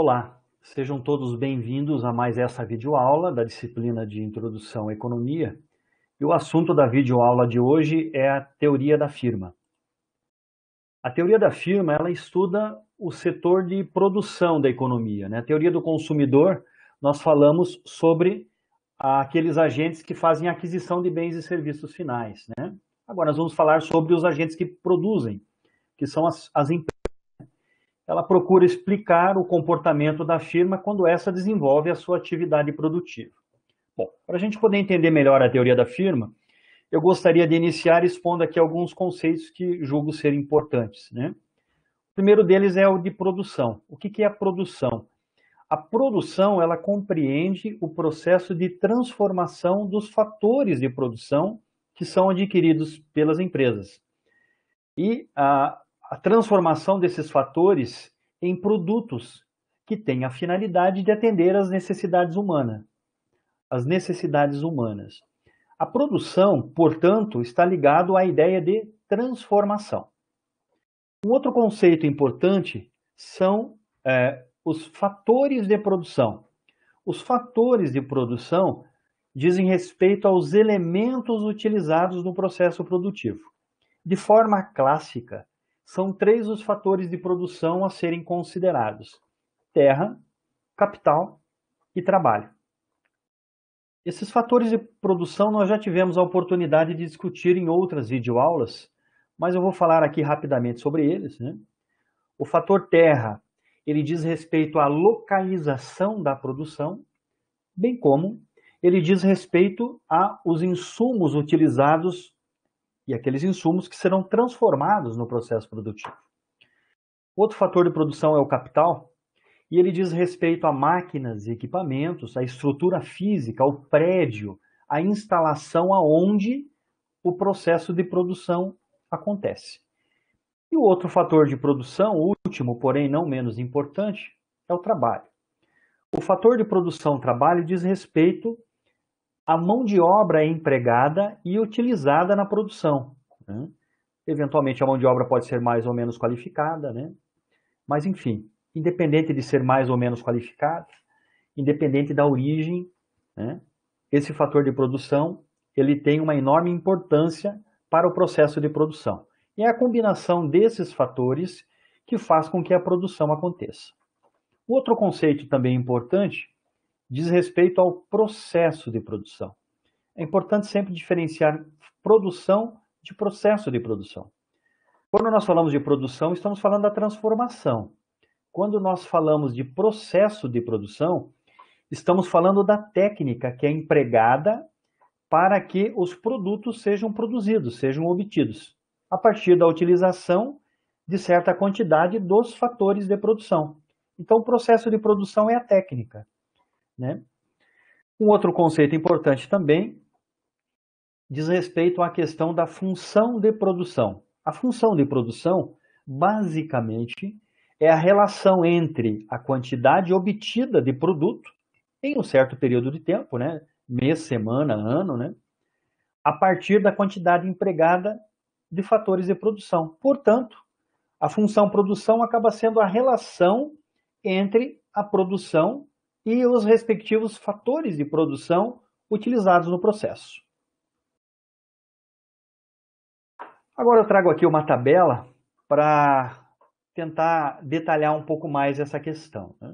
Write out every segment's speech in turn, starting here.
Olá, sejam todos bem-vindos a mais essa videoaula da disciplina de Introdução à Economia. E o assunto da videoaula de hoje é a teoria da firma. A teoria da firma, ela estuda o setor de produção da economia. Né? A teoria do consumidor, nós falamos sobre aqueles agentes que fazem aquisição de bens e serviços finais. Né? Agora, nós vamos falar sobre os agentes que produzem, que são as, as empresas ela procura explicar o comportamento da firma quando essa desenvolve a sua atividade produtiva. Bom, para a gente poder entender melhor a teoria da firma, eu gostaria de iniciar expondo aqui alguns conceitos que julgo ser importantes. Né? O primeiro deles é o de produção. O que é a produção? A produção ela compreende o processo de transformação dos fatores de produção que são adquiridos pelas empresas. E a, a transformação desses fatores em produtos que têm a finalidade de atender às necessidades humanas. As necessidades humanas. A produção, portanto, está ligado à ideia de transformação. Um outro conceito importante são é, os fatores de produção. Os fatores de produção dizem respeito aos elementos utilizados no processo produtivo. De forma clássica, são três os fatores de produção a serem considerados: terra, capital e trabalho. Esses fatores de produção nós já tivemos a oportunidade de discutir em outras videoaulas, mas eu vou falar aqui rapidamente sobre eles. Né? O fator terra ele diz respeito à localização da produção, bem como ele diz respeito aos insumos utilizados e aqueles insumos que serão transformados no processo produtivo. Outro fator de produção é o capital, e ele diz respeito a máquinas e equipamentos, à estrutura física, ao prédio, à instalação aonde o processo de produção acontece. E o outro fator de produção, último, porém não menos importante, é o trabalho. O fator de produção trabalho diz respeito a mão de obra é empregada e utilizada na produção. Né? Eventualmente, a mão de obra pode ser mais ou menos qualificada, né? mas, enfim, independente de ser mais ou menos qualificada, independente da origem, né? esse fator de produção ele tem uma enorme importância para o processo de produção. E é a combinação desses fatores que faz com que a produção aconteça. Outro conceito também importante diz respeito ao processo de produção. É importante sempre diferenciar produção de processo de produção. Quando nós falamos de produção, estamos falando da transformação. Quando nós falamos de processo de produção, estamos falando da técnica que é empregada para que os produtos sejam produzidos, sejam obtidos, a partir da utilização de certa quantidade dos fatores de produção. Então, o processo de produção é a técnica. Né? Um outro conceito importante também diz respeito à questão da função de produção. A função de produção, basicamente, é a relação entre a quantidade obtida de produto em um certo período de tempo, né? mês, semana, ano, né? a partir da quantidade empregada de fatores de produção. Portanto, a função produção acaba sendo a relação entre a produção e os respectivos fatores de produção utilizados no processo. Agora eu trago aqui uma tabela para tentar detalhar um pouco mais essa questão. Né?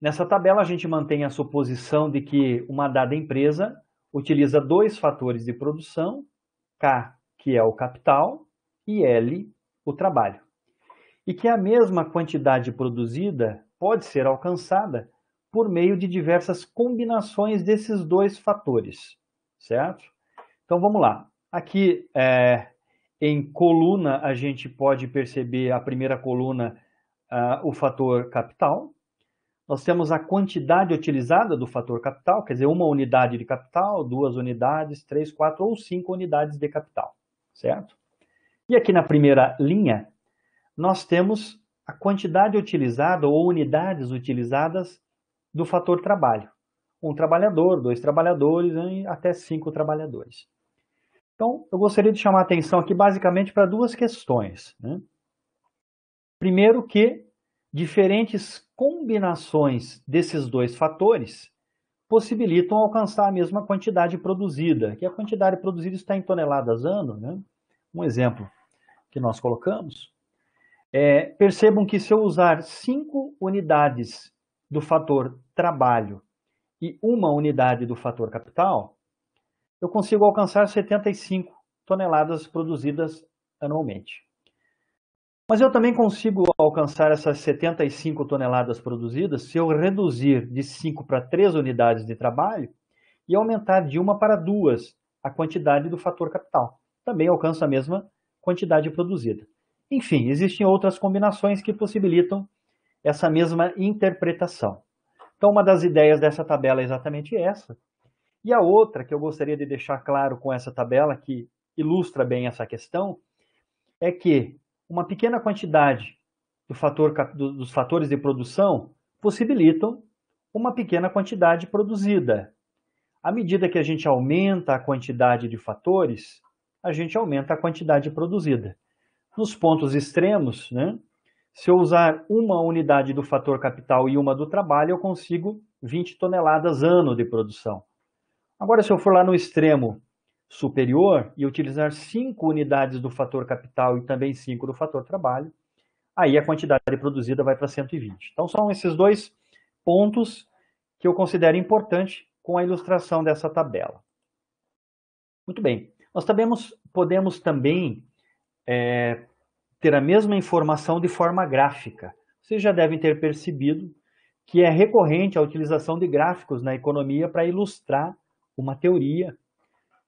Nessa tabela, a gente mantém a suposição de que uma dada empresa utiliza dois fatores de produção, K, que é o capital, e L, o trabalho. E que a mesma quantidade produzida pode ser alcançada por meio de diversas combinações desses dois fatores, certo? Então vamos lá. Aqui é, em coluna a gente pode perceber a primeira coluna uh, o fator capital. Nós temos a quantidade utilizada do fator capital, quer dizer, uma unidade de capital, duas unidades, três, quatro ou cinco unidades de capital, certo? E aqui na primeira linha nós temos a quantidade utilizada ou unidades utilizadas do fator trabalho. Um trabalhador, dois trabalhadores, hein, até cinco trabalhadores. Então, eu gostaria de chamar a atenção aqui basicamente para duas questões. Né? Primeiro, que diferentes combinações desses dois fatores possibilitam alcançar a mesma quantidade produzida, que a quantidade produzida está em toneladas ano. Né? Um exemplo que nós colocamos. É, percebam que se eu usar cinco unidades do fator trabalho e uma unidade do fator capital, eu consigo alcançar 75 toneladas produzidas anualmente. Mas eu também consigo alcançar essas 75 toneladas produzidas se eu reduzir de 5 para 3 unidades de trabalho e aumentar de 1 para 2 a quantidade do fator capital. Também alcanço a mesma quantidade produzida. Enfim, existem outras combinações que possibilitam essa mesma interpretação. Então, uma das ideias dessa tabela é exatamente essa. E a outra que eu gostaria de deixar claro com essa tabela, que ilustra bem essa questão, é que uma pequena quantidade do fator, dos fatores de produção possibilitam uma pequena quantidade produzida. À medida que a gente aumenta a quantidade de fatores, a gente aumenta a quantidade produzida. Nos pontos extremos, né, se eu usar uma unidade do fator capital e uma do trabalho, eu consigo 20 toneladas ano de produção. Agora, se eu for lá no extremo superior e utilizar 5 unidades do fator capital e também 5 do fator trabalho, aí a quantidade produzida vai para 120. Então, são esses dois pontos que eu considero importante com a ilustração dessa tabela. Muito bem. Nós também podemos também é, ter a mesma informação de forma gráfica. Vocês já devem ter percebido que é recorrente a utilização de gráficos na economia para ilustrar uma teoria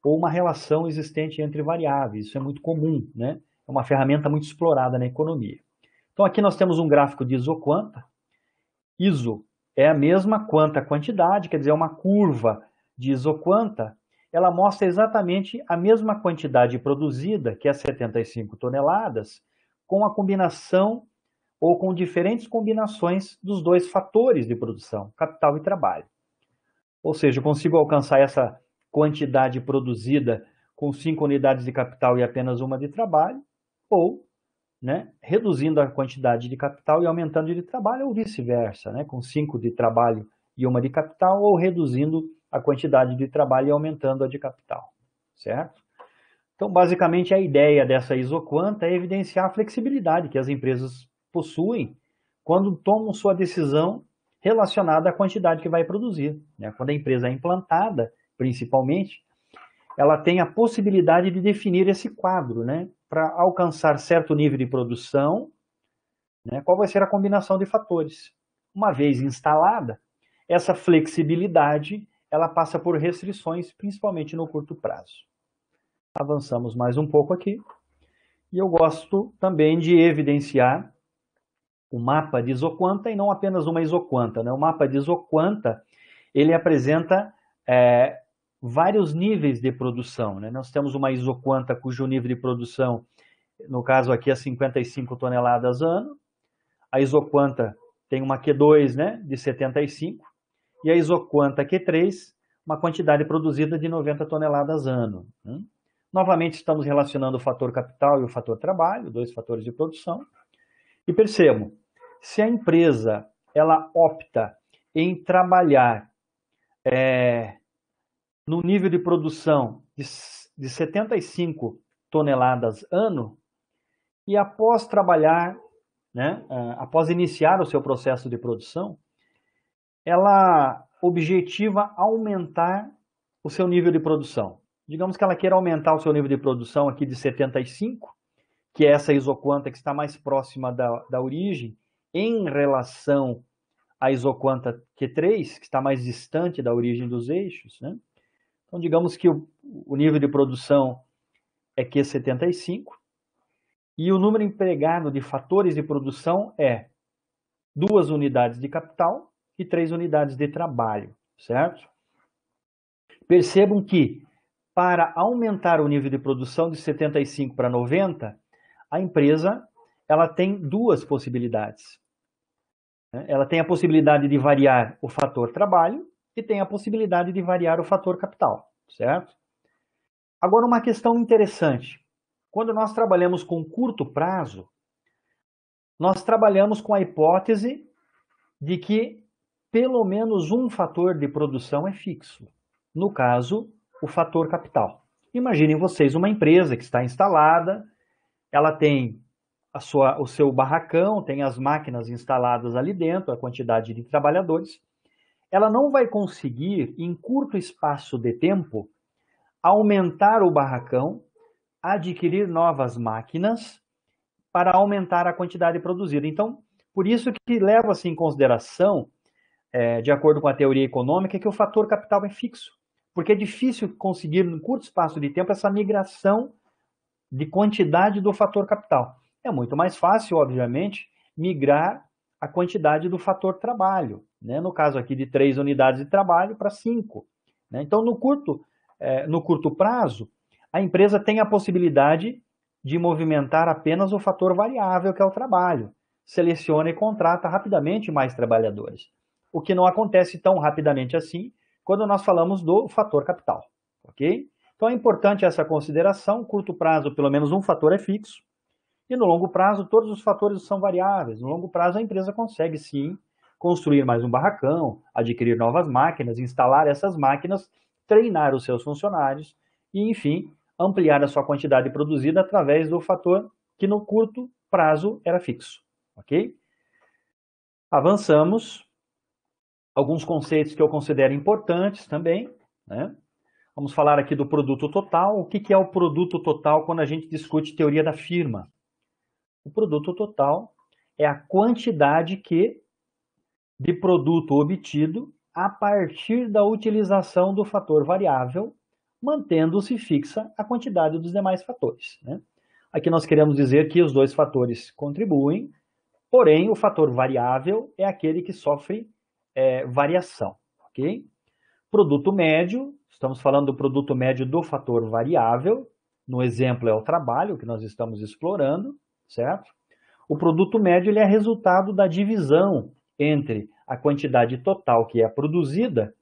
ou uma relação existente entre variáveis. Isso é muito comum, né? É uma ferramenta muito explorada na economia. Então aqui nós temos um gráfico de isoquanta. Iso é a mesma quanta quantidade, quer dizer, é uma curva de isoquanta, ela mostra exatamente a mesma quantidade produzida, que é 75 toneladas, com a combinação ou com diferentes combinações dos dois fatores de produção, capital e trabalho. Ou seja, eu consigo alcançar essa quantidade produzida com cinco unidades de capital e apenas uma de trabalho, ou né, reduzindo a quantidade de capital e aumentando de trabalho, ou vice-versa, né, com cinco de trabalho e uma de capital, ou reduzindo a quantidade de trabalho e aumentando a de capital, certo? Então, basicamente, a ideia dessa isoquanta é evidenciar a flexibilidade que as empresas possuem quando tomam sua decisão relacionada à quantidade que vai produzir. Né? Quando a empresa é implantada, principalmente, ela tem a possibilidade de definir esse quadro, né? Para alcançar certo nível de produção, né? qual vai ser a combinação de fatores. Uma vez instalada, essa flexibilidade ela passa por restrições, principalmente no curto prazo avançamos mais um pouco aqui. E eu gosto também de evidenciar o mapa de isoquanta e não apenas uma isoquanta. Né? O mapa de isoquanta ele apresenta é, vários níveis de produção. Né? Nós temos uma isoquanta cujo nível de produção, no caso aqui, é 55 toneladas ano. A isoquanta tem uma Q2 né, de 75 e a isoquanta Q3, uma quantidade produzida de 90 toneladas ano. Né? Novamente, estamos relacionando o fator capital e o fator trabalho, dois fatores de produção. E percebo, se a empresa ela opta em trabalhar é, no nível de produção de, de 75 toneladas ano, e após trabalhar, né, após iniciar o seu processo de produção, ela objetiva aumentar o seu nível de produção digamos que ela queira aumentar o seu nível de produção aqui de 75, que é essa isoquanta que está mais próxima da, da origem, em relação à isoquanta Q3, que está mais distante da origem dos eixos. Né? Então, digamos que o, o nível de produção é Q75, e o número empregado de fatores de produção é duas unidades de capital e três unidades de trabalho, certo? Percebam que para aumentar o nível de produção de 75 para 90, a empresa ela tem duas possibilidades. Né? Ela tem a possibilidade de variar o fator trabalho e tem a possibilidade de variar o fator capital, certo? Agora, uma questão interessante. Quando nós trabalhamos com curto prazo, nós trabalhamos com a hipótese de que pelo menos um fator de produção é fixo. No caso, o fator capital. Imaginem vocês uma empresa que está instalada, ela tem a sua, o seu barracão, tem as máquinas instaladas ali dentro, a quantidade de trabalhadores. Ela não vai conseguir, em curto espaço de tempo, aumentar o barracão, adquirir novas máquinas para aumentar a quantidade produzida. Então, por isso que leva-se em consideração, é, de acordo com a teoria econômica, que o fator capital é fixo porque é difícil conseguir, num curto espaço de tempo, essa migração de quantidade do fator capital. É muito mais fácil, obviamente, migrar a quantidade do fator trabalho, né? no caso aqui de três unidades de trabalho para cinco. Né? Então, no curto, é, no curto prazo, a empresa tem a possibilidade de movimentar apenas o fator variável, que é o trabalho. Seleciona e contrata rapidamente mais trabalhadores, o que não acontece tão rapidamente assim quando nós falamos do fator capital, ok? Então é importante essa consideração, curto prazo pelo menos um fator é fixo, e no longo prazo todos os fatores são variáveis. No longo prazo a empresa consegue sim construir mais um barracão, adquirir novas máquinas, instalar essas máquinas, treinar os seus funcionários e, enfim, ampliar a sua quantidade produzida através do fator que no curto prazo era fixo, ok? Avançamos alguns conceitos que eu considero importantes também. Né? Vamos falar aqui do produto total. O que é o produto total quando a gente discute teoria da firma? O produto total é a quantidade que de produto obtido a partir da utilização do fator variável, mantendo-se fixa a quantidade dos demais fatores. Né? Aqui nós queremos dizer que os dois fatores contribuem, porém o fator variável é aquele que sofre é, variação, ok? Produto médio, estamos falando do produto médio do fator variável, no exemplo é o trabalho que nós estamos explorando, certo? O produto médio ele é resultado da divisão entre a quantidade total que é produzida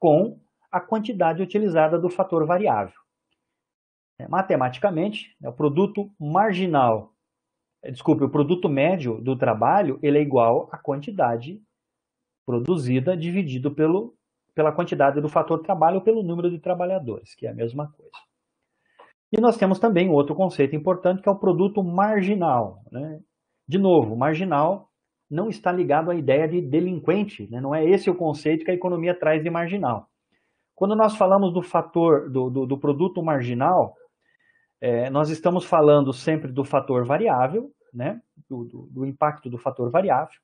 com a quantidade utilizada do fator variável. É, matematicamente, né, o produto marginal, desculpe, o produto médio do trabalho ele é igual à quantidade produzida dividido pelo, pela quantidade do fator trabalho ou pelo número de trabalhadores, que é a mesma coisa. E nós temos também outro conceito importante, que é o produto marginal. Né? De novo, marginal não está ligado à ideia de delinquente, né? não é esse o conceito que a economia traz de marginal. Quando nós falamos do fator do, do, do produto marginal, é, nós estamos falando sempre do fator variável, né? do, do impacto do fator variável,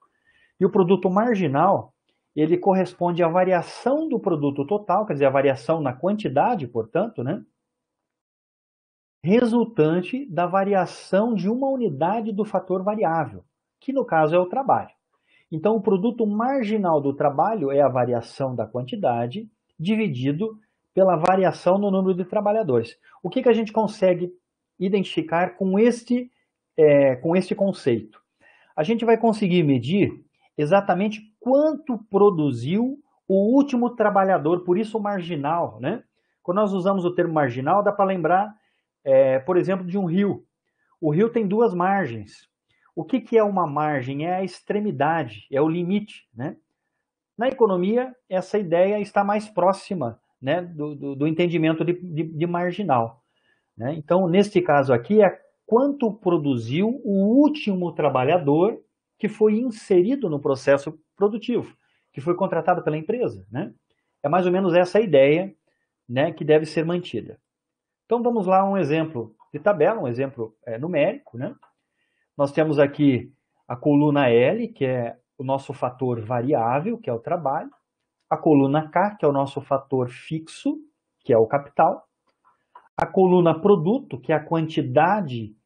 e o produto marginal, ele corresponde à variação do produto total, quer dizer, a variação na quantidade, portanto, né? resultante da variação de uma unidade do fator variável, que no caso é o trabalho. Então, o produto marginal do trabalho é a variação da quantidade dividido pela variação no número de trabalhadores. O que, que a gente consegue identificar com este, é, com este conceito? A gente vai conseguir medir exatamente quanto produziu o último trabalhador, por isso o marginal. Né? Quando nós usamos o termo marginal, dá para lembrar, é, por exemplo, de um rio. O rio tem duas margens. O que, que é uma margem? É a extremidade, é o limite. Né? Na economia, essa ideia está mais próxima né, do, do, do, entendimento de, de, de marginal. Né? Então, neste caso aqui, é quanto produziu o último trabalhador que foi inserido no processo produtivo, que foi contratado pela empresa. Né? É mais ou menos essa ideia né, que deve ser mantida. Então vamos lá um exemplo de tabela, um exemplo é, numérico. Né? Nós temos aqui a coluna L, que é o nosso fator variável, que é o trabalho, a coluna K, que é o nosso fator fixo, que é o capital, a coluna produto, que é a quantidade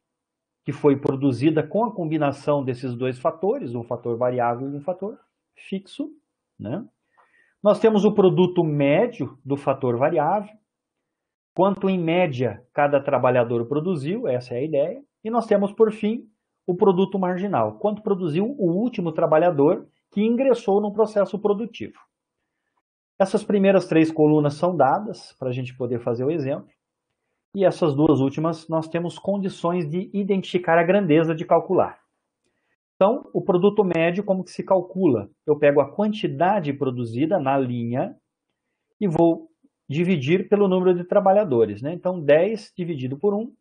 que foi produzida com a combinação desses dois fatores, um fator variável e um fator fixo. Né? Nós temos o produto médio do fator variável, quanto em média cada trabalhador produziu, essa é a ideia, e nós temos, por fim, o produto marginal, quanto produziu o último trabalhador que ingressou no processo produtivo. Essas primeiras três colunas são dadas para a gente poder fazer o exemplo. E essas duas últimas nós temos condições de identificar a grandeza de calcular. Então, o produto médio, como que se calcula? Eu pego a quantidade produzida na linha e vou dividir pelo número de trabalhadores. Né? Então, 10 dividido por 1,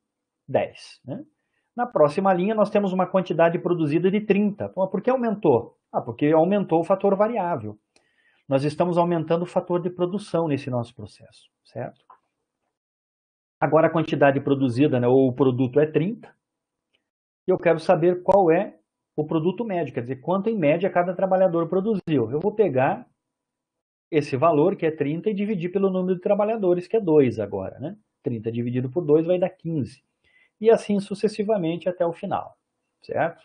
10. Né? Na próxima linha, nós temos uma quantidade produzida de 30. Então, por que aumentou? Ah, porque aumentou o fator variável. Nós estamos aumentando o fator de produção nesse nosso processo, certo? Agora a quantidade produzida, né, ou o produto é 30, e eu quero saber qual é o produto médio, quer dizer, quanto em média cada trabalhador produziu. Eu vou pegar esse valor, que é 30, e dividir pelo número de trabalhadores, que é 2 agora. Né? 30 dividido por 2 vai dar 15. E assim sucessivamente até o final, certo?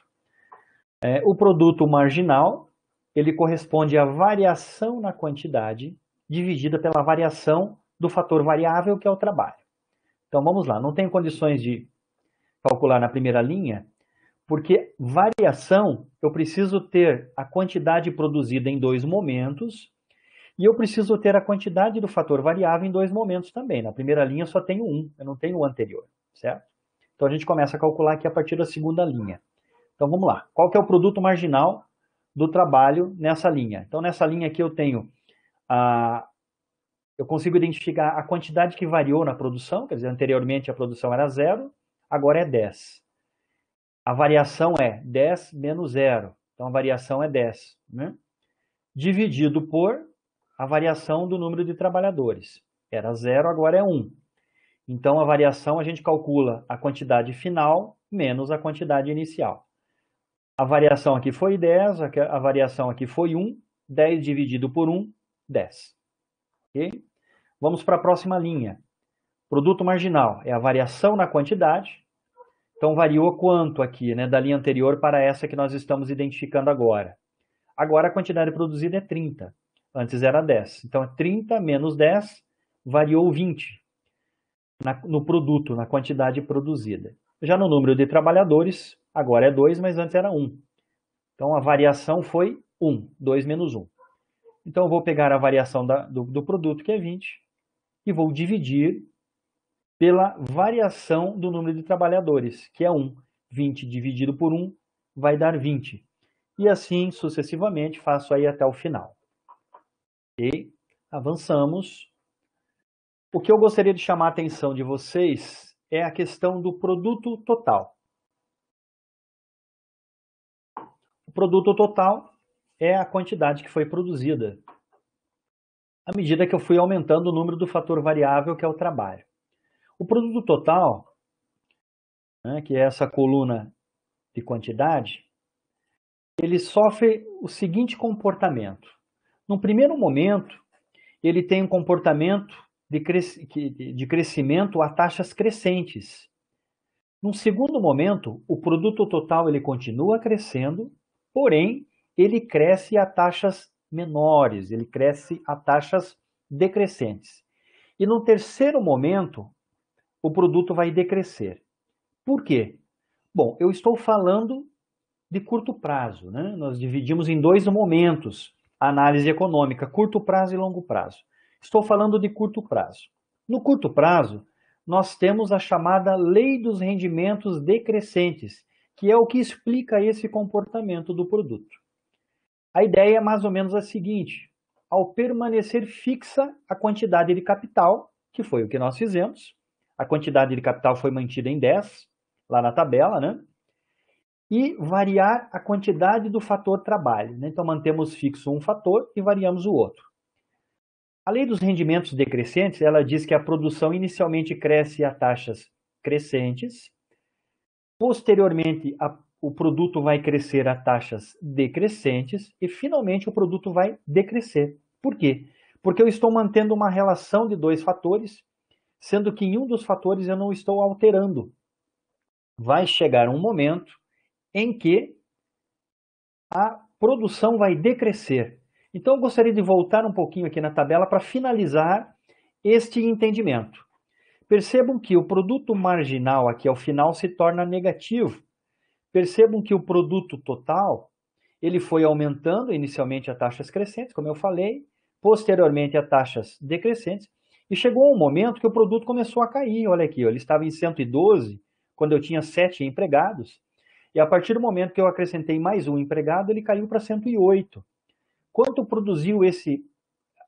É, o produto marginal, ele corresponde à variação na quantidade dividida pela variação do fator variável, que é o trabalho. Então vamos lá, não tenho condições de calcular na primeira linha, porque variação eu preciso ter a quantidade produzida em dois momentos e eu preciso ter a quantidade do fator variável em dois momentos também. Na primeira linha eu só tenho um, eu não tenho o anterior, certo? Então a gente começa a calcular aqui a partir da segunda linha. Então vamos lá, qual que é o produto marginal do trabalho nessa linha? Então nessa linha aqui eu tenho a, eu consigo identificar a quantidade que variou na produção, quer dizer, anteriormente a produção era zero, agora é 10. A variação é 10 menos zero, então a variação é 10, né? dividido por a variação do número de trabalhadores. Era zero, agora é 1. Então a variação a gente calcula a quantidade final menos a quantidade inicial. A variação aqui foi 10, a variação aqui foi 1, 10 dividido por 1, 10. Okay? Vamos para a próxima linha. Produto marginal é a variação na quantidade. Então, variou quanto aqui, né, da linha anterior para essa que nós estamos identificando agora. Agora, a quantidade produzida é 30. Antes era 10. Então, é 30 menos 10 variou 20 na, no produto, na quantidade produzida. Já no número de trabalhadores, agora é 2, mas antes era 1. Então, a variação foi 1, 2 menos 1. Então, eu vou pegar a variação da, do, do produto, que é 20, e vou dividir pela variação do número de trabalhadores, que é 1. 20 dividido por 1 vai dar 20. E assim sucessivamente, faço aí até o final. Ok? Avançamos. O que eu gostaria de chamar a atenção de vocês é a questão do produto total. O produto total é a quantidade que foi produzida, à medida que eu fui aumentando o número do fator variável, que é o trabalho. O produto total, né, que é essa coluna de quantidade, ele sofre o seguinte comportamento. No primeiro momento, ele tem um comportamento de, de crescimento a taxas crescentes. No segundo momento, o produto total ele continua crescendo, porém ele cresce a taxas menores, ele cresce a taxas decrescentes. E no terceiro momento, o produto vai decrescer. Por quê? Bom, eu estou falando de curto prazo, né? Nós dividimos em dois momentos a análise econômica, curto prazo e longo prazo. Estou falando de curto prazo. No curto prazo, nós temos a chamada lei dos rendimentos decrescentes, que é o que explica esse comportamento do produto. A ideia é mais ou menos a seguinte: ao permanecer fixa a quantidade de capital, que foi o que nós fizemos, a quantidade de capital foi mantida em 10, lá na tabela, né? E variar a quantidade do fator trabalho. Né? Então, mantemos fixo um fator e variamos o outro. A lei dos rendimentos decrescentes, ela diz que a produção inicialmente cresce a taxas crescentes, posteriormente a o produto vai crescer a taxas decrescentes e finalmente o produto vai decrescer. Por quê? Porque eu estou mantendo uma relação de dois fatores, sendo que em um dos fatores eu não estou alterando. Vai chegar um momento em que a produção vai decrescer. Então eu gostaria de voltar um pouquinho aqui na tabela para finalizar este entendimento. Percebam que o produto marginal aqui ao final se torna negativo Percebam que o produto total ele foi aumentando inicialmente a taxas crescentes, como eu falei, posteriormente a taxas decrescentes, e chegou um momento que o produto começou a cair. Olha aqui, ele estava em 112 quando eu tinha 7 empregados, e a partir do momento que eu acrescentei mais um empregado, ele caiu para 108. Quanto produziu esse,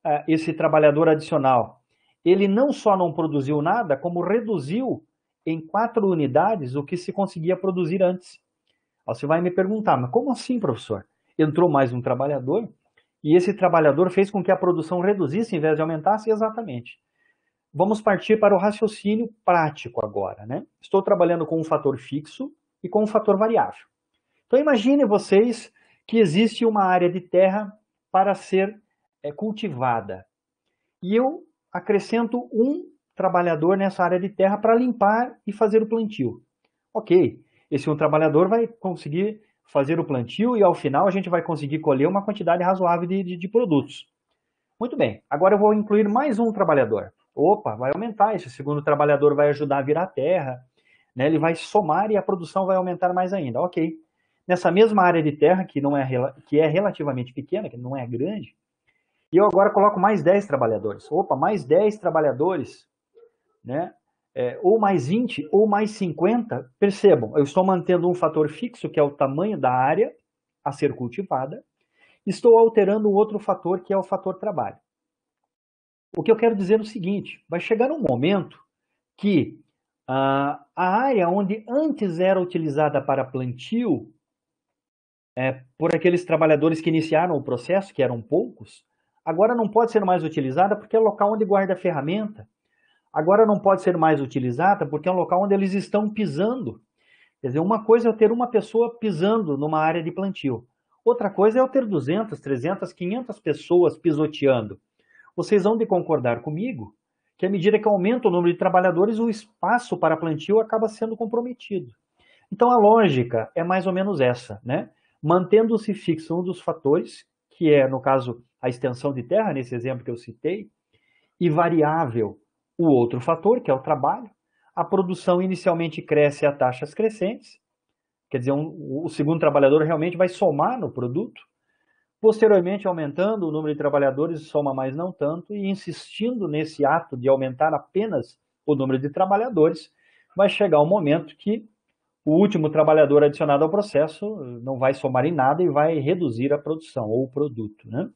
ah, esse trabalhador adicional? Ele não só não produziu nada, como reduziu em quatro unidades o que se conseguia produzir antes você vai me perguntar, mas como assim, professor? Entrou mais um trabalhador e esse trabalhador fez com que a produção reduzisse em vez de aumentasse? Exatamente. Vamos partir para o raciocínio prático agora, né? Estou trabalhando com um fator fixo e com um fator variável. Então imagine vocês que existe uma área de terra para ser é, cultivada. E eu acrescento um trabalhador nessa área de terra para limpar e fazer o plantio. Ok, esse um trabalhador vai conseguir fazer o plantio e ao final a gente vai conseguir colher uma quantidade razoável de, de, de produtos. Muito bem, agora eu vou incluir mais um trabalhador. Opa, vai aumentar, esse segundo trabalhador vai ajudar a virar terra, né? ele vai somar e a produção vai aumentar mais ainda. Ok. Nessa mesma área de terra, que, não é, que é relativamente pequena, que não é grande, e eu agora coloco mais 10 trabalhadores. Opa, mais 10 trabalhadores, né? é, ou mais 20 ou mais 50, percebam, eu estou mantendo um fator fixo, que é o tamanho da área a ser cultivada, estou alterando um outro fator, que é o fator trabalho. O que eu quero dizer é o seguinte: vai chegar um momento que ah, a área onde antes era utilizada para plantio, é, por aqueles trabalhadores que iniciaram o processo, que eram poucos, agora não pode ser mais utilizada porque é o local onde guarda a ferramenta, agora não pode ser mais utilizada porque é um local onde eles estão pisando. Quer dizer, uma coisa é eu ter uma pessoa pisando numa área de plantio. Outra coisa é eu ter 200, 300, 500 pessoas pisoteando. Vocês vão de concordar comigo que à medida que aumenta o número de trabalhadores, o espaço para plantio acaba sendo comprometido. Então a lógica é mais ou menos essa, né? Mantendo-se fixo um dos fatores, que é, no caso, a extensão de terra, nesse exemplo que eu citei, e variável o outro fator, que é o trabalho, a produção inicialmente cresce a taxas crescentes, quer dizer, um, o segundo trabalhador realmente vai somar no produto. Posteriormente, aumentando o número de trabalhadores, soma mais não tanto, e insistindo nesse ato de aumentar apenas o número de trabalhadores, vai chegar o um momento que o último trabalhador adicionado ao processo eh, não vai somar em nada e vai reduzir a produção ou o produto. Né?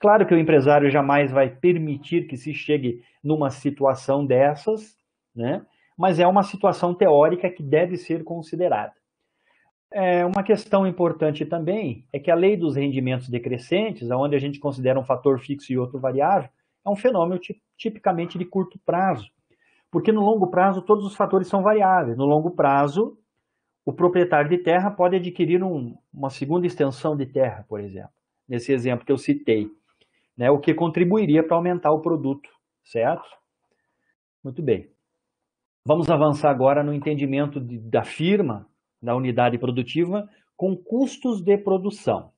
Claro que o empresário jamais vai permitir que se chegue numa situação dessas, né? mas é uma situação teórica que deve ser considerada. É, uma questão importante também é que a lei dos rendimentos decrescentes, onde a gente considera um fator fixo e outro variável, é um fenômeno tipicamente de curto prazo. Porque no longo prazo todos os fatores são variáveis. No longo prazo, o proprietário de terra pode adquirir um, uma segunda extensão de terra, por exemplo, nesse exemplo que eu citei né, o que contribuiria para aumentar o produto, certo? Muito bem. Vamos avançar agora no entendimento de, da firma, da unidade produtiva, com custos de produção,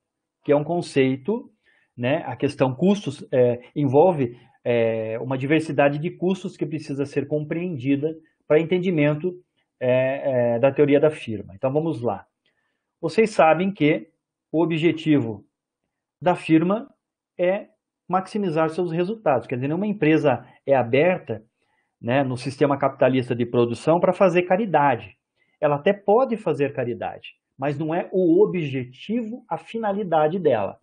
que é um conceito, né, a questão custos é, envolve é, uma diversidade de custos que precisa ser compreendida para entendimento é, é da teoria da firma. Então vamos lá. Vocês sabem que o objetivo da firma é maximizar seus resultados. Quer dizer, nenhuma empresa é aberta né, no sistema capitalista de produção para fazer caridade. Ela até pode fazer caridade, mas não é o objetivo, a finalidade dela.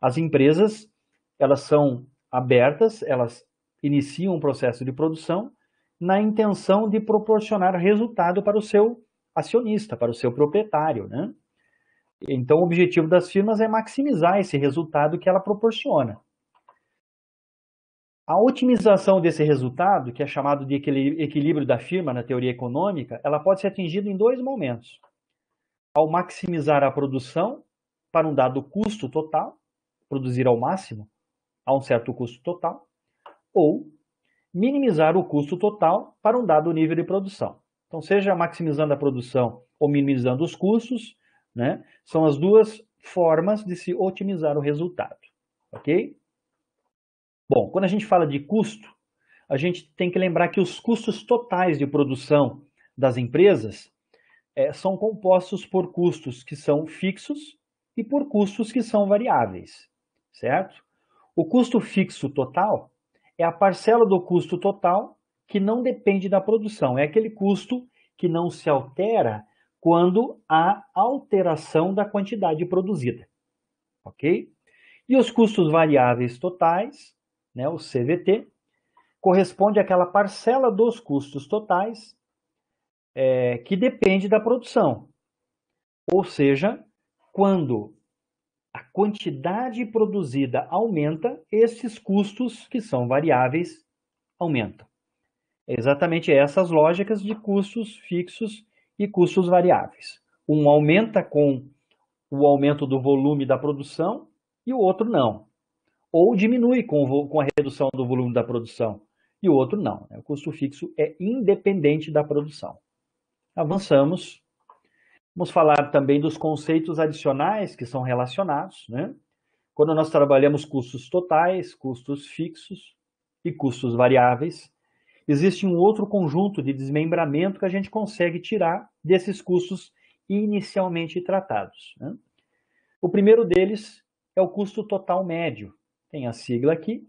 As empresas, elas são abertas, elas iniciam um processo de produção na intenção de proporcionar resultado para o seu acionista, para o seu proprietário, né? Então, o objetivo das firmas é maximizar esse resultado que ela proporciona. A otimização desse resultado, que é chamado de equilíbrio da firma na teoria econômica, ela pode ser atingida em dois momentos. Ao maximizar a produção para um dado custo total, produzir ao máximo, a um certo custo total, ou minimizar o custo total para um dado nível de produção. Então, seja maximizando a produção ou minimizando os custos, né, são as duas formas de se otimizar o resultado, ok? Bom, quando a gente fala de custo, a gente tem que lembrar que os custos totais de produção das empresas é, são compostos por custos que são fixos e por custos que são variáveis, certo? O custo fixo total é a parcela do custo total que não depende da produção, é aquele custo que não se altera quando há alteração da quantidade produzida, ok? E os custos variáveis totais né, o CVT, corresponde àquela parcela dos custos totais é, que depende da produção. Ou seja, quando a quantidade produzida aumenta, esses custos que são variáveis aumentam. É exatamente essas lógicas de custos fixos e custos variáveis. Um aumenta com o aumento do volume da produção e o outro não ou diminui com, com a redução do volume da produção. E o outro não. Né? O custo fixo é independente da produção. Avançamos. Vamos falar também dos conceitos adicionais que são relacionados. Né? Quando nós trabalhamos custos totais, custos fixos e custos variáveis, existe um outro conjunto de desmembramento que a gente consegue tirar desses custos inicialmente tratados. Né? O primeiro deles é o custo total médio, tem a sigla aqui,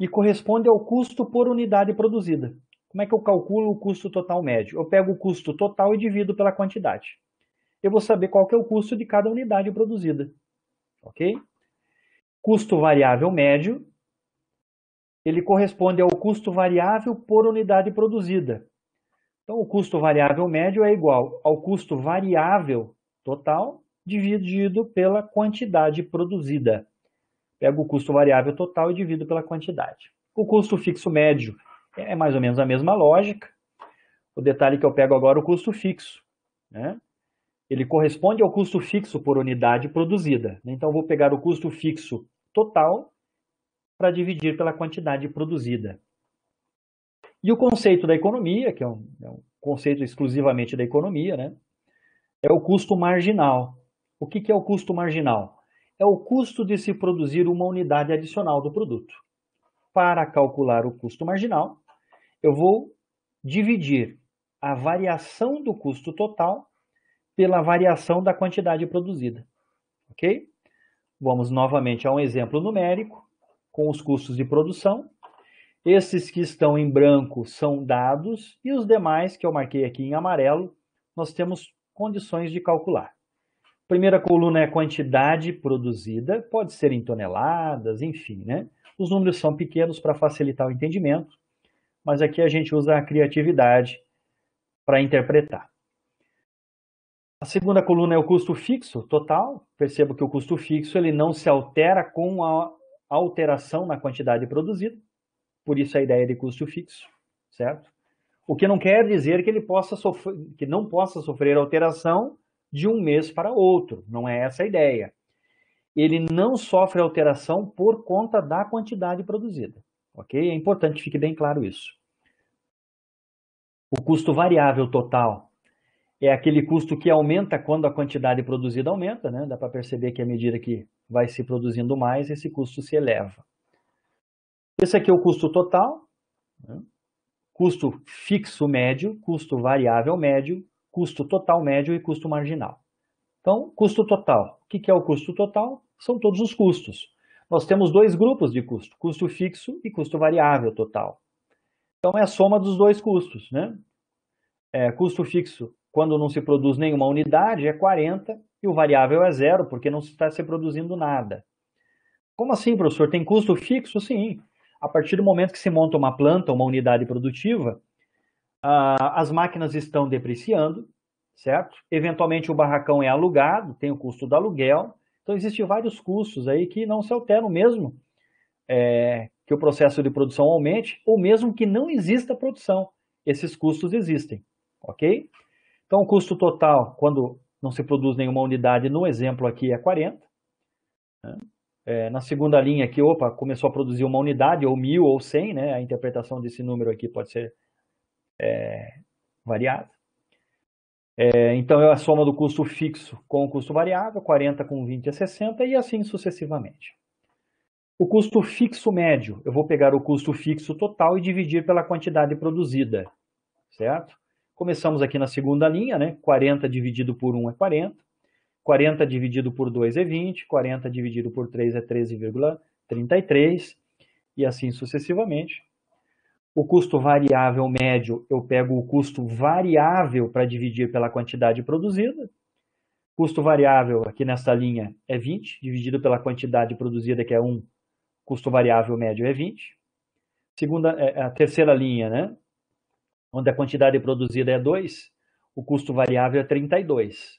e corresponde ao custo por unidade produzida. Como é que eu calculo o custo total médio? Eu pego o custo total e divido pela quantidade. Eu vou saber qual que é o custo de cada unidade produzida. Ok? Custo variável médio, ele corresponde ao custo variável por unidade produzida. Então, o custo variável médio é igual ao custo variável total dividido pela quantidade produzida. Pego o custo variável total e divido pela quantidade. O custo fixo médio é mais ou menos a mesma lógica. O detalhe que eu pego agora é o custo fixo. Né? Ele corresponde ao custo fixo por unidade produzida. Então, eu vou pegar o custo fixo total para dividir pela quantidade produzida. E o conceito da economia, que é um, é um conceito exclusivamente da economia, né? é o custo marginal. O que, que é o custo marginal? é o custo de se produzir uma unidade adicional do produto. Para calcular o custo marginal, eu vou dividir a variação do custo total pela variação da quantidade produzida. Ok? Vamos novamente a um exemplo numérico com os custos de produção. Esses que estão em branco são dados e os demais que eu marquei aqui em amarelo, nós temos condições de calcular. Primeira coluna é a quantidade produzida, pode ser em toneladas, enfim, né? Os números são pequenos para facilitar o entendimento, mas aqui a gente usa a criatividade para interpretar. A segunda coluna é o custo fixo total. Perceba que o custo fixo ele não se altera com a alteração na quantidade produzida, por isso a ideia de custo fixo, certo? O que não quer dizer que ele possa sofrer, que não possa sofrer alteração de um mês para outro, não é essa a ideia. Ele não sofre alteração por conta da quantidade produzida, ok? É importante que fique bem claro isso. O custo variável total é aquele custo que aumenta quando a quantidade produzida aumenta, né? Dá para perceber que à medida que vai se produzindo mais, esse custo se eleva. Esse aqui é o custo total, né? custo fixo médio, custo variável médio, custo total médio e custo marginal. Então, custo total. O que é o custo total? São todos os custos. Nós temos dois grupos de custo, custo fixo e custo variável total. Então, é a soma dos dois custos. Né? É, custo fixo, quando não se produz nenhuma unidade, é 40 e o variável é zero, porque não está se produzindo nada. Como assim, professor? Tem custo fixo? Sim. A partir do momento que se monta uma planta, uma unidade produtiva, ah, as máquinas estão depreciando, certo? Eventualmente o barracão é alugado, tem o custo do aluguel. Então existem vários custos aí que não se alteram mesmo é, que o processo de produção aumente ou mesmo que não exista produção. Esses custos existem, ok? Então o custo total, quando não se produz nenhuma unidade, no exemplo aqui é 40. Né? É, na segunda linha aqui, opa, começou a produzir uma unidade, ou mil, ou cem, né? A interpretação desse número aqui pode ser é, variável. É, então, é a soma do custo fixo com o custo variável, 40 com 20 é 60 e assim sucessivamente. O custo fixo médio, eu vou pegar o custo fixo total e dividir pela quantidade produzida, certo? Começamos aqui na segunda linha, né? 40 dividido por 1 é 40, 40 dividido por 2 é 20, 40 dividido por 3 é 13,33 e assim sucessivamente. O custo variável médio, eu pego o custo variável para dividir pela quantidade produzida. Custo variável aqui nessa linha é 20, dividido pela quantidade produzida, que é 1. Custo variável médio é 20. Segunda, é, é a terceira linha, né? Onde a quantidade produzida é 2, o custo variável é 32.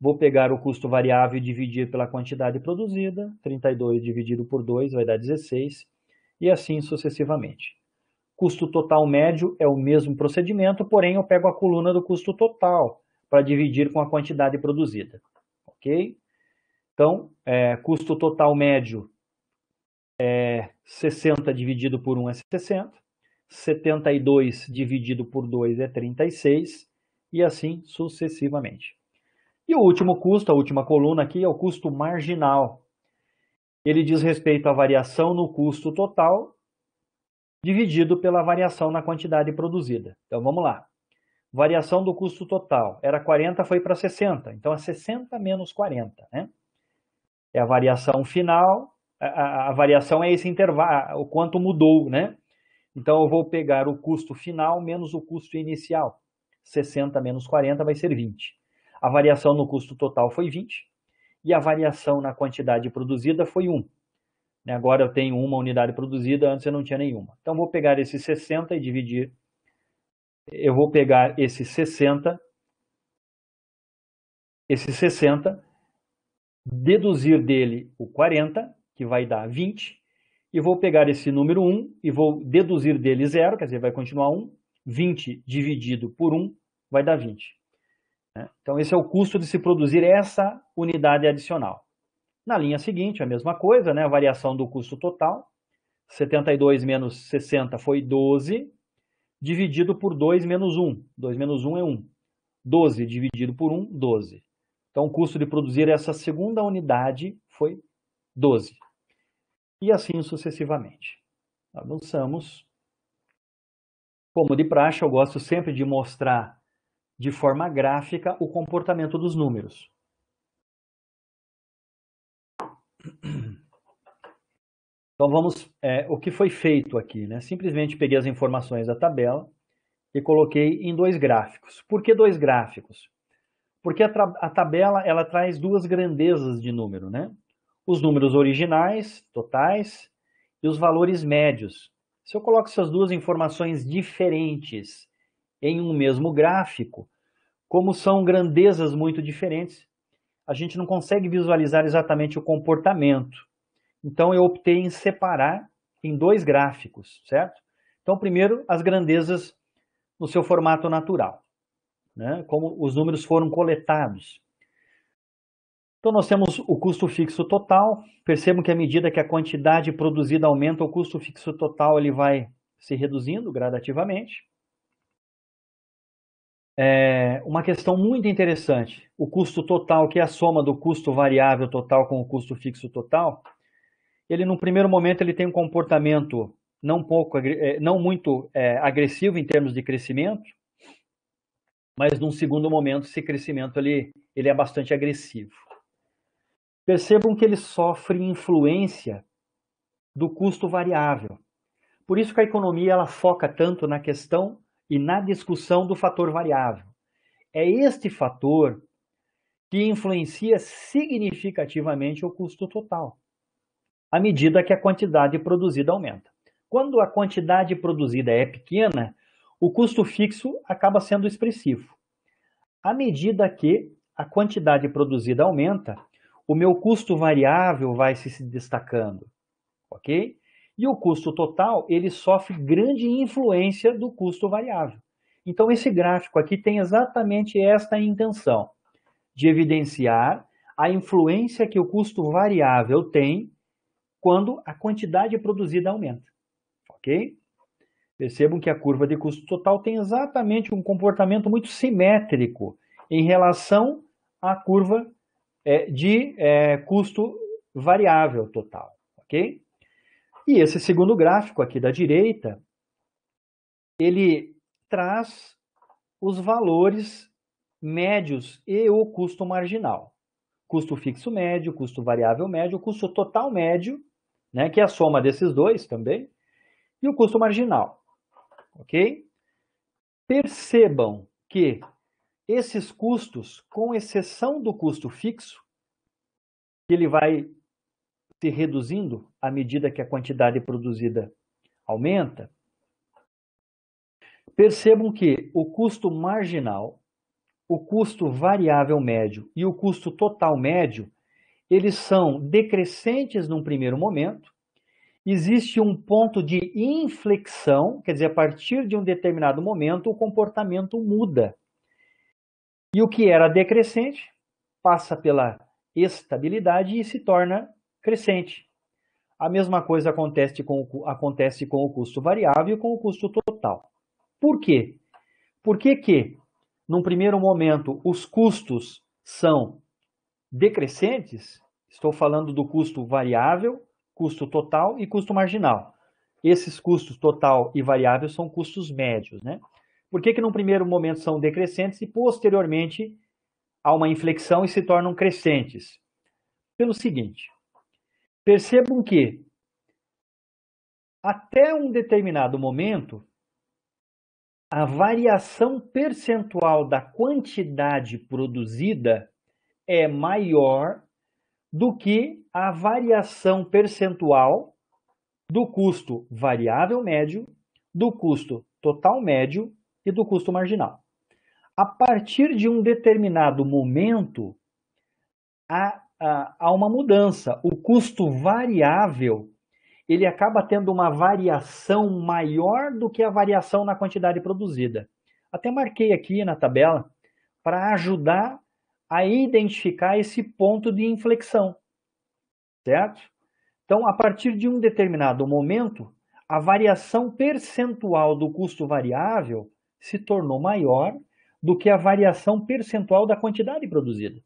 Vou pegar o custo variável e dividir pela quantidade produzida. 32 dividido por 2 vai dar 16. E assim sucessivamente. Custo total médio é o mesmo procedimento, porém eu pego a coluna do custo total para dividir com a quantidade produzida. Ok? Então, é, custo total médio é 60 dividido por 1 é 60, 72 dividido por 2 é 36 e assim sucessivamente. E o último custo, a última coluna aqui, é o custo marginal. Ele diz respeito à variação no custo total dividido pela variação na quantidade produzida. Então vamos lá. Variação do custo total era 40, foi para 60. Então é 60 menos 40, né? É a variação final. A, a, a variação é esse intervalo, o quanto mudou, né? Então eu vou pegar o custo final menos o custo inicial. 60 menos 40 vai ser 20. A variação no custo total foi 20 e a variação na quantidade produzida foi 1. Né? Agora eu tenho uma unidade produzida, antes eu não tinha nenhuma. Então vou pegar esse 60 e dividir. Eu vou pegar esse 60, esse 60, deduzir dele o 40, que vai dar 20, e vou pegar esse número 1 e vou deduzir dele 0, quer dizer, vai continuar 1. 20 dividido por 1 vai dar 20. Né, então, esse é o custo de se produzir essa unidade adicional. Na linha seguinte, a mesma coisa, né? a variação do custo total, 72 menos 60 foi 12, dividido por 2 menos 1. 2 menos 1 é 1. 12 dividido por 1, 12. Então, o custo de produzir essa segunda unidade foi 12. E assim sucessivamente. Avançamos. Como de praxe, eu gosto sempre de mostrar de forma gráfica o comportamento dos números. Então vamos, é, o que foi feito aqui, né? Simplesmente peguei as informações da tabela e coloquei em dois gráficos. Por que dois gráficos? Porque a, a tabela ela traz duas grandezas de número, né? Os números originais, totais, e os valores médios. Se eu coloco essas duas informações diferentes em um mesmo gráfico, como são grandezas muito diferentes, a gente não consegue visualizar exatamente o comportamento. Então, eu optei em separar em dois gráficos, certo? Então, primeiro, as grandezas no seu formato natural, né? como os números foram coletados. Então, nós temos o custo fixo total. Percebam que à medida que a quantidade produzida aumenta, o custo fixo total ele vai se reduzindo gradativamente é, uma questão muito interessante, o custo total, que é a soma do custo variável total com o custo fixo total, ele no primeiro momento ele tem um comportamento não pouco, é, não muito é, agressivo em termos de crescimento, mas num segundo momento esse crescimento ele, ele é bastante agressivo. Percebam que ele sofre influência do custo variável. Por isso que a economia ela foca tanto na questão e na discussão do fator variável. É este fator que influencia significativamente o custo total, à medida que a quantidade produzida aumenta. Quando a quantidade produzida é pequena, o custo fixo acaba sendo expressivo. À medida que a quantidade produzida aumenta, o meu custo variável vai se destacando, ok? E o custo total, ele sofre grande influência do custo variável. Então, esse gráfico aqui tem exatamente esta intenção, de evidenciar a influência que o custo variável tem quando a quantidade produzida aumenta. Ok? Percebam que a curva de custo total tem exatamente um comportamento muito simétrico em relação à curva é, de é, custo variável total. Ok? E esse segundo gráfico aqui da direita, ele traz os valores médios e o custo marginal. Custo fixo médio, custo variável médio, custo total médio, né, que é a soma desses dois também, e o custo marginal. Ok? Percebam que esses custos, com exceção do custo fixo, que ele vai se reduzindo à medida que a quantidade produzida aumenta, percebam que o custo marginal, o custo variável médio e o custo total médio, eles são decrescentes num primeiro momento. Existe um ponto de inflexão, quer dizer, a partir de um determinado momento o comportamento muda. E o que era decrescente passa pela estabilidade e se torna crescente. A mesma coisa acontece com, o, acontece com o custo variável e com o custo total. Por quê? Por que que, num primeiro momento, os custos são decrescentes? Estou falando do custo variável, custo total e custo marginal. Esses custos total e variável são custos médios, né? Por que que num primeiro momento são decrescentes e posteriormente há uma inflexão e se tornam crescentes? Pelo seguinte, Percebam que, até um determinado momento, a variação percentual da quantidade produzida é maior do que a variação percentual do custo variável médio, do custo total médio e do custo marginal. A partir de um determinado momento, a ah, há uma mudança. O custo variável ele acaba tendo uma variação maior do que a variação na quantidade produzida. Até marquei aqui na tabela para ajudar a identificar esse ponto de inflexão, certo? Então, a partir de um determinado momento, a variação percentual do custo variável se tornou maior do que a variação percentual da quantidade produzida.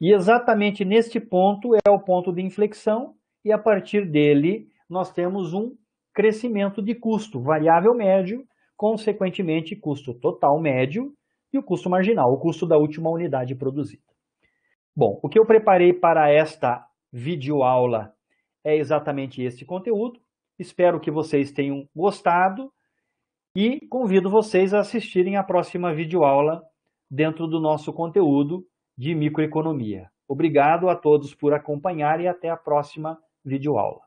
E exatamente neste ponto é o ponto de inflexão, e a partir dele nós temos um crescimento de custo variável médio, consequentemente custo total médio e o custo marginal, o custo da última unidade produzida. Bom, o que eu preparei para esta videoaula é exatamente este conteúdo. Espero que vocês tenham gostado e convido vocês a assistirem a próxima videoaula dentro do nosso conteúdo de microeconomia. Obrigado a todos por acompanhar e até a próxima videoaula.